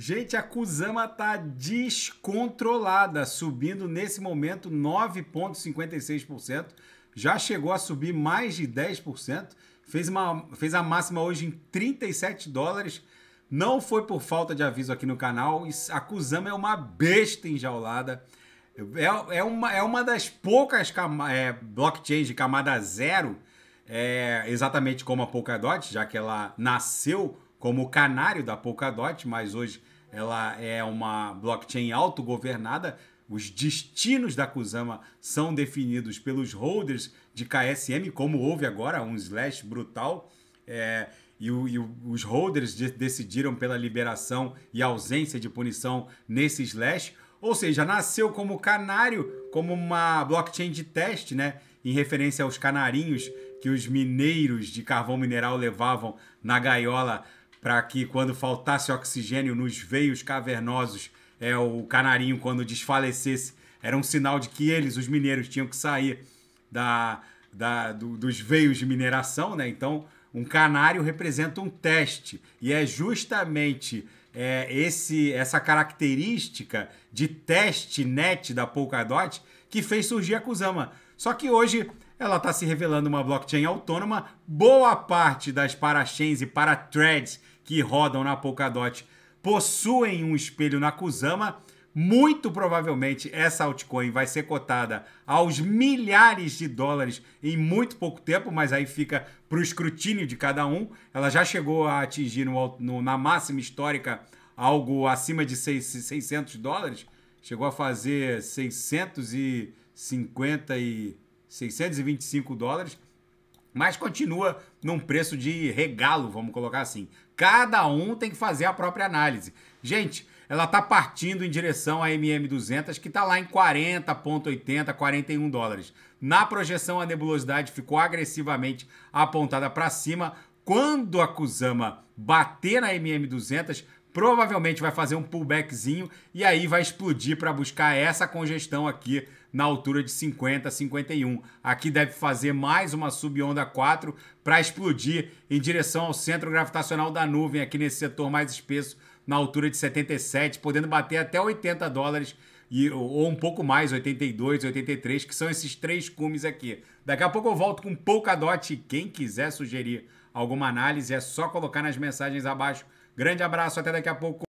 Gente, a Kusama está descontrolada, subindo nesse momento 9,56%. Já chegou a subir mais de 10%. Fez, uma, fez a máxima hoje em 37 dólares. Não foi por falta de aviso aqui no canal. A Kusama é uma besta enjaulada. É, é, uma, é uma das poucas é, blockchains de camada zero, é, exatamente como a Polkadot, já que ela nasceu como canário da Polkadot, mas hoje ela é uma blockchain autogovernada. Os destinos da Kusama são definidos pelos holders de KSM, como houve agora um slash brutal. É, e, o, e, os holders de, decidiram pela liberação e ausência de punição nesse slash. Ou seja, nasceu como canário, como uma blockchain de teste, né? Em referência aos canarinhos que os mineiros de carvão mineral levavam na gaiola para que quando faltasse oxigênio nos veios cavernosos, é o canarinho quando desfalecesse, era um sinal de que eles, os mineiros, tinham que sair da, da do, dos veios de mineração, né? Então, um canário representa um teste e é justamente é, esse essa característica de teste net da Polkadot que fez surgir a Kusama. Só que hoje ela está se revelando uma blockchain autônoma. Boa parte das parachains e para threads que rodam na Polkadot possuem um espelho na Kusama, muito provavelmente essa altcoin vai ser cotada aos milhares de dólares em muito pouco tempo, mas aí fica para o escrutínio de cada um. Ela já chegou a atingir no, no, na máxima histórica algo acima de 6, 600 dólares, chegou a fazer 650 e 625 dólares mas continua num preço de regalo, vamos colocar assim. Cada um tem que fazer a própria análise. Gente, ela está partindo em direção à MM200, que está lá em 40,80, 41 dólares. Na projeção, a nebulosidade ficou agressivamente apontada para cima, quando a Kusama bater na MM200, provavelmente vai fazer um pullbackzinho e aí vai explodir para buscar essa congestão aqui na altura de 50, 51. Aqui deve fazer mais uma subonda 4 para explodir em direção ao centro gravitacional da nuvem, aqui nesse setor mais espesso, na altura de 77, podendo bater até 80 dólares e, ou um pouco mais, 82, 83, que são esses três cumes aqui. Daqui a pouco eu volto com Polkadot. Quem quiser sugerir alguma análise, é só colocar nas mensagens abaixo. Grande abraço, até daqui a pouco.